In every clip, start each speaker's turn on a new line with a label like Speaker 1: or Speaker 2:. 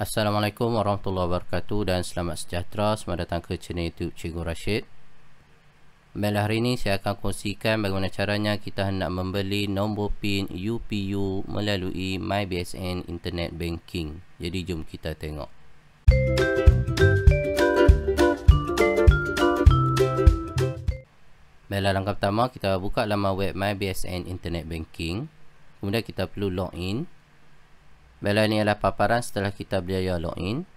Speaker 1: Assalamualaikum warahmatullahi wabarakatuh dan selamat sejahtera Selamat datang ke channel youtube Cikgu Rashid Baiklah hari ini saya akan kongsikan bagaimana caranya kita hendak membeli nombor pin UPU melalui MyBSN Internet Banking Jadi jom kita tengok Baiklah langkah pertama kita buka laman web MyBSN Internet Banking Kemudian kita perlu log in. Baiklah, ini adalah paparan setelah kita berjaya login.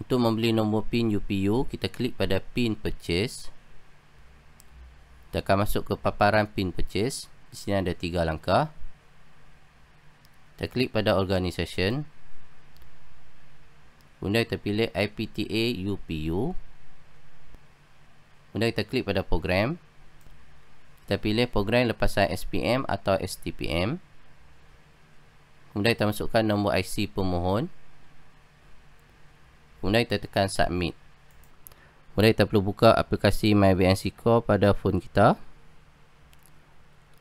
Speaker 1: Untuk membeli nombor PIN UPU, kita klik pada PIN Purchase. Kita akan masuk ke paparan PIN Purchase. Di sini ada tiga langkah. Kita klik pada Organization. Kemudian kita pilih IPTA UPU. Kemudian kita klik pada Program. Kita pilih Program lepasan SPM atau STPM. Kemudian kita masukkan nombor IC pemohon. Kemudian kita tekan submit. Kemudian kita perlu buka aplikasi MyBNC Core pada phone kita.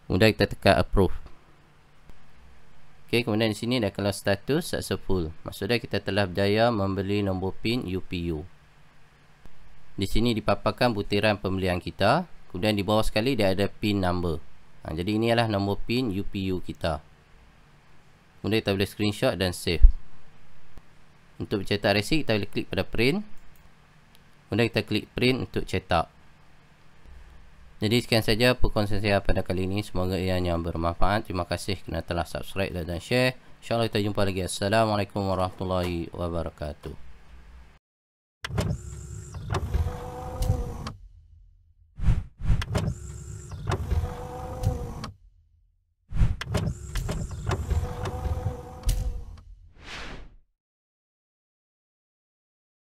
Speaker 1: Kemudian kita tekan approve. Okey, kemudian di sini dah keluar status successful. Maksudnya kita telah berjaya membeli nombor PIN UPU. Di sini dipaparkan butiran pembelian kita. Kemudian di bawah sekali dia ada PIN number. Ha, jadi ini adalah nombor PIN UPU kita. Kemudian kita boleh screenshot dan save. Untuk cetak resi kita boleh klik pada print. Kemudian kita klik print untuk cetak. Jadi sekian saja perkongsian saya pada kali ini. Semoga ianya bermanfaat. Terima kasih kerana telah subscribe dan share. InsyaAllah kita jumpa lagi. Assalamualaikum warahmatullahi wabarakatuh.